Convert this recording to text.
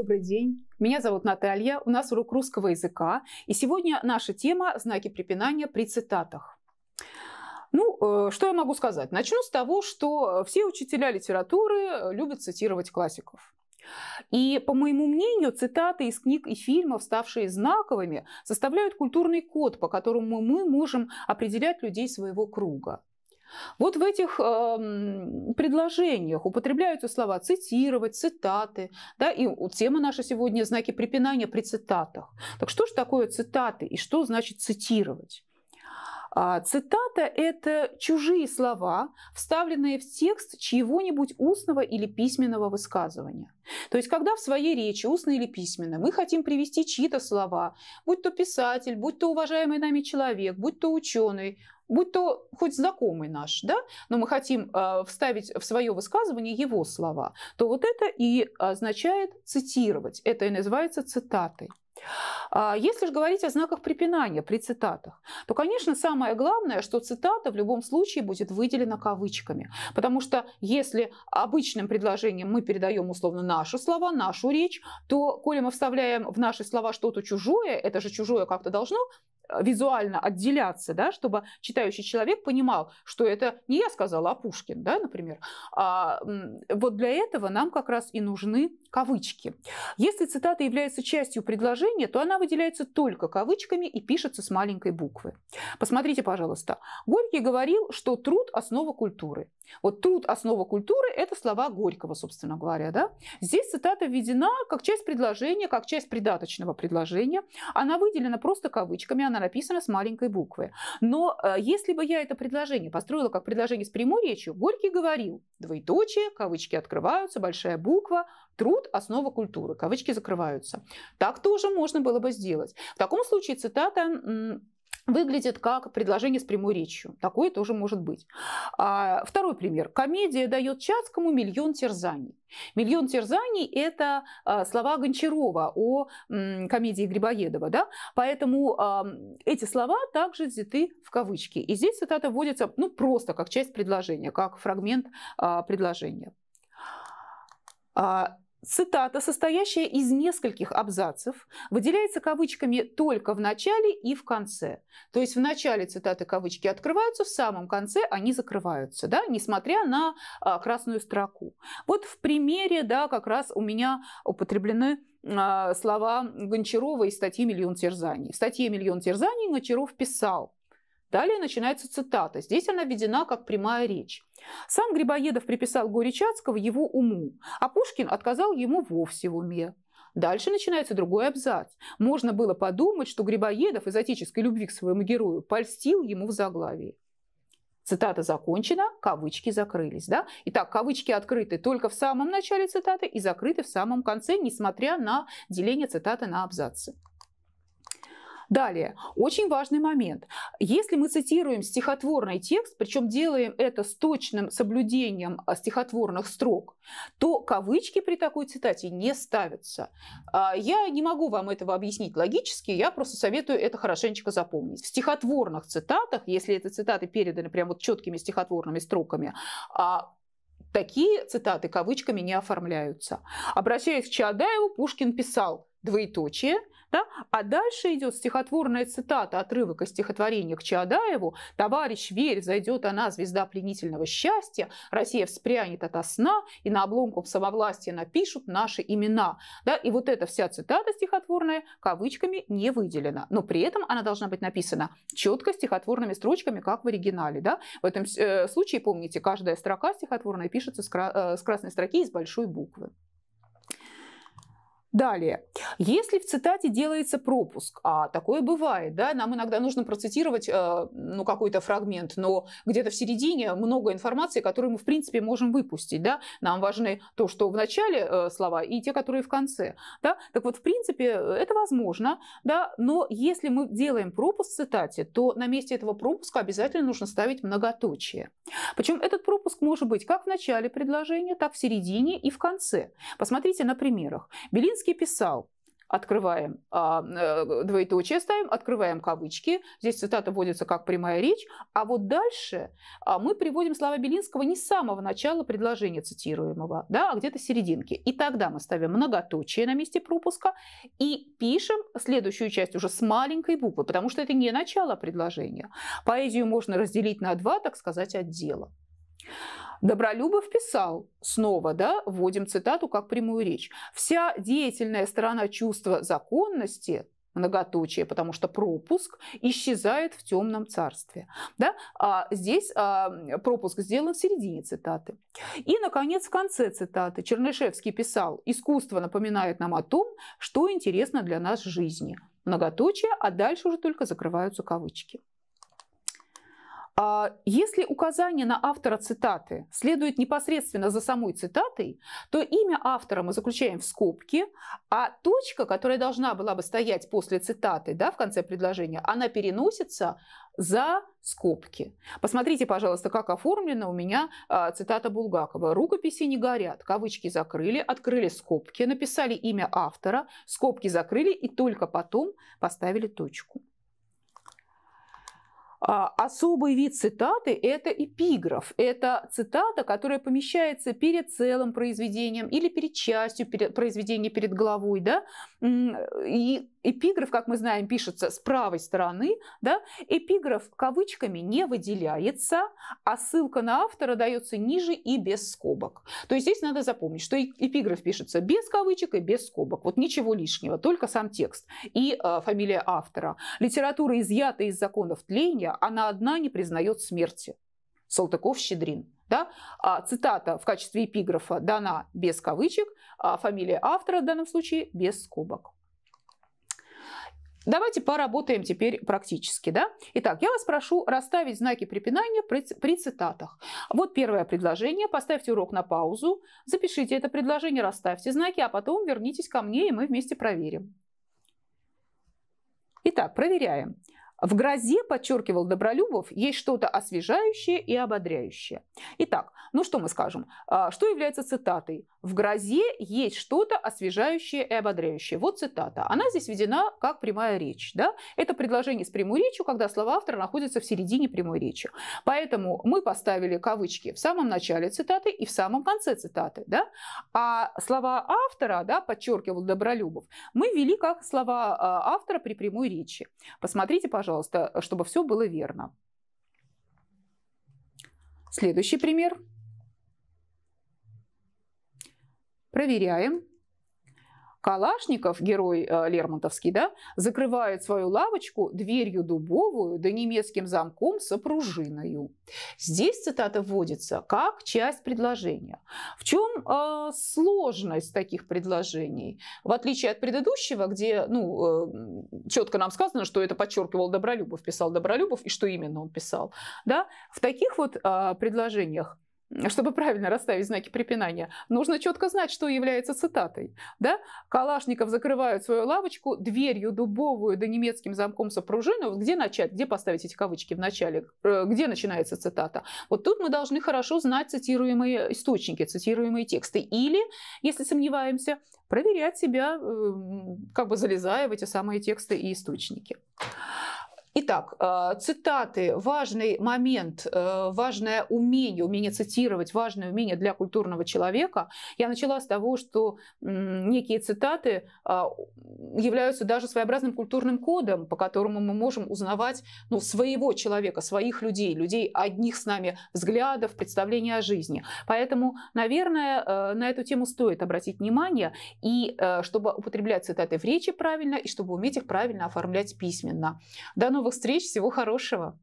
добрый день. Меня зовут Наталья, у нас урок русского языка, и сегодня наша тема – знаки препинания при цитатах. Ну, э, что я могу сказать? Начну с того, что все учителя литературы любят цитировать классиков. И, по моему мнению, цитаты из книг и фильмов, ставшие знаковыми, составляют культурный код, по которому мы можем определять людей своего круга. Вот в этих э, предложениях употребляются слова цитировать, цитаты. Да, и тема наша сегодня – знаки препинания при цитатах. Так что же такое цитаты и что значит цитировать? А, цитата – это чужие слова, вставленные в текст чьего-нибудь устного или письменного высказывания. То есть, когда в своей речи, устной или письменной, мы хотим привести чьи-то слова, будь то писатель, будь то уважаемый нами человек, будь то ученый, будь то хоть знакомый наш, да, но мы хотим э, вставить в свое высказывание его слова, то вот это и означает цитировать. Это и называется цитатой. А если же говорить о знаках препинания при цитатах, то, конечно, самое главное, что цитата в любом случае будет выделена кавычками. Потому что если обычным предложением мы передаем условно наши слова, нашу речь, то, коли мы вставляем в наши слова что-то чужое, это же чужое как-то должно э, визуально отделяться, да, чтобы читающий человек понимал, что это не я сказала, а Пушкин, да, например. А, вот для этого нам как раз и нужны кавычки. Если цитата является частью предложения, то она выделяется только кавычками и пишется с маленькой буквы. Посмотрите, пожалуйста. Горький говорил, что труд – основа культуры. Вот труд – основа культуры – это слова Горького, собственно говоря. Да? Здесь цитата введена как часть предложения, как часть придаточного предложения. Она выделена просто кавычками, она написана с маленькой буквы. Но э, если бы я это предложение построила как предложение с прямой речью, Горький говорил, двоеточие, кавычки открываются, большая буква, труд труд – основа культуры. Кавычки закрываются. Так тоже можно было бы сделать. В таком случае цитата выглядит как предложение с прямой речью. Такое тоже может быть. А, второй пример. Комедия дает Чацкому миллион терзаний. Миллион терзаний – это а, слова Гончарова о комедии Грибоедова. Да? Поэтому а, эти слова также взяты в кавычки. И здесь цитата вводится ну, просто как часть предложения, как фрагмент предложения. Цитата, состоящая из нескольких абзацев, выделяется кавычками только в начале и в конце. То есть в начале цитаты кавычки открываются, в самом конце они закрываются, да, несмотря на а, красную строку. Вот в примере да, как раз у меня употреблены а, слова Гончарова из статьи «Миллион терзаний». В статье «Миллион терзаний» Гончаров писал, Далее начинается цитата. Здесь она введена как прямая речь. Сам Грибоедов приписал Горичацкого его уму, а Пушкин отказал ему вовсе в уме. Дальше начинается другой абзац. Можно было подумать, что Грибоедов из отеческой любви к своему герою польстил ему в заглавии. Цитата закончена, кавычки закрылись. Да? Итак, кавычки открыты только в самом начале цитаты и закрыты в самом конце, несмотря на деление цитаты на абзацы. Далее, очень важный момент. Если мы цитируем стихотворный текст, причем делаем это с точным соблюдением а, стихотворных строк, то кавычки при такой цитате не ставятся. А, я не могу вам этого объяснить логически, я просто советую это хорошенечко запомнить. В стихотворных цитатах, если эти цитаты переданы прямо вот четкими стихотворными строками, а, такие цитаты кавычками не оформляются. Обращаясь к Чаадаеву, Пушкин писал двоеточие – да? А дальше идет стихотворная цитата, отрывок из стихотворения к Чаадаеву. «Товарищ, верь, зайдет она, звезда пленительного счастья, Россия вспрянет ото сна, и на обломков самовластия напишут наши имена». Да? И вот эта вся цитата стихотворная кавычками не выделена, но при этом она должна быть написана четко стихотворными строчками, как в оригинале. Да? В этом э, случае, помните, каждая строка стихотворная пишется с э, красной строки и с большой буквы. Далее. Если в цитате делается пропуск, а такое бывает, да, нам иногда нужно процитировать э, ну, какой-то фрагмент, но где-то в середине много информации, которую мы, в принципе, можем выпустить. Да? Нам важны то, что в начале э, слова, и те, которые в конце. Да? Так вот, в принципе, это возможно, да? но если мы делаем пропуск в цитате, то на месте этого пропуска обязательно нужно ставить многоточие. Причем этот пропуск может быть как в начале предложения, так в середине и в конце. Посмотрите на примерах. Белинский Достоевский писал, открываем а, э, двоеточие, ставим, открываем кавычки. Здесь цитата вводится как прямая речь. А вот дальше э, мы приводим слова Белинского не с самого начала предложения цитируемого, да, а где-то серединки. И тогда мы ставим многоточие на месте пропуска и пишем следующую часть уже с маленькой буквы, потому что это не начало предложения. Поэзию можно разделить на два, так сказать, отдела. Добролюбов писал, снова, да, вводим цитату как прямую речь, «Вся деятельная сторона чувства законности многоточие, потому что пропуск исчезает в темном царстве. Да? А здесь а, пропуск сделан в середине цитаты. И, наконец, в конце цитаты Чернышевский писал «Искусство напоминает нам о том, что интересно для нас в жизни». Многоточие, а дальше уже только закрываются кавычки. А если указание на автора цитаты следует непосредственно за самой цитатой, то имя автора мы заключаем в скобки, а точка, которая должна была бы стоять после цитаты, да, в конце предложения, она переносится за скобки. Посмотрите, пожалуйста, как оформлена у меня а, цитата Булгакова. «Рукописи не горят». Кавычки закрыли, открыли скобки, написали имя автора, скобки закрыли и только потом поставили точку. А, особый вид цитаты – это эпиграф. Это цитата, которая помещается перед целым произведением или перед частью произведения, перед главой. Да? И эпиграф, как мы знаем, пишется с правой стороны. Да? Эпиграф кавычками не выделяется, а ссылка на автора дается ниже и без скобок. То есть здесь надо запомнить, что эпиграф пишется без кавычек и без скобок. Вот ничего лишнего, только сам текст и э, фамилия автора. Литература, изъята из законов тления, моя, она одна не признает смерти. Салтыков-Щедрин. Да? А цитата в качестве эпиграфа дана без кавычек, а фамилия автора в данном случае без скобок. Давайте поработаем теперь практически. Да? Итак, я вас прошу расставить знаки препинания при, при цитатах. Вот первое предложение. Поставьте урок на паузу, запишите это предложение, расставьте знаки, а потом вернитесь ко мне, и мы вместе проверим. Итак, проверяем. В грозе, подчеркивал Добролюбов, есть что-то освежающее и ободряющее. Итак, ну что мы скажем? А, что является цитатой? В грозе есть что-то освежающее и ободряющее. Вот цитата. Она здесь введена как прямая речь. Да? Это предложение с прямой речью, когда слова автора находятся в середине прямой речи. Поэтому мы поставили кавычки в самом начале цитаты и в самом конце цитаты. Да? А слова автора, да, подчеркивал Добролюбов, мы ввели как слова а, автора при прямой речи. Посмотрите, пожалуйста, пожалуйста, э, чтобы все было верно. Следующий пример. Проверяем Калашников, герой э, Лермонтовский, да, закрывает свою лавочку дверью дубовую да немецким замком с опружиною. Здесь цитата вводится как часть предложения. В чем э, сложность таких предложений? В отличие от предыдущего, где ну, э, четко нам сказано, что это подчеркивал Добролюбов, писал Добролюбов и что именно он писал. Да? В таких вот э, предложениях чтобы правильно расставить знаки препинания, нужно четко знать, что является цитатой. Да? Калашников закрывают свою лавочку дверью дубовую да немецким замком сопружину. Где начать? Где поставить эти кавычки в начале? Э, где начинается цитата? Вот тут мы должны хорошо знать цитируемые источники, цитируемые тексты. Или, если сомневаемся, проверять себя, э, как бы залезая в эти самые тексты и источники. Итак, э, цитаты, важный момент, э, важное умение, умение цитировать, важное умение для культурного человека. Я начала с того, что некие цитаты а, являются даже своеобразным культурным кодом, по которому мы можем узнавать ну, своего человека, своих людей, людей одних с нами взглядов, представлений о жизни. Поэтому, наверное, э, на эту тему стоит обратить внимание, и чтобы употреблять цитаты в речи правильно, и чтобы уметь их правильно оформлять письменно. До новых новых встреч, всего хорошего.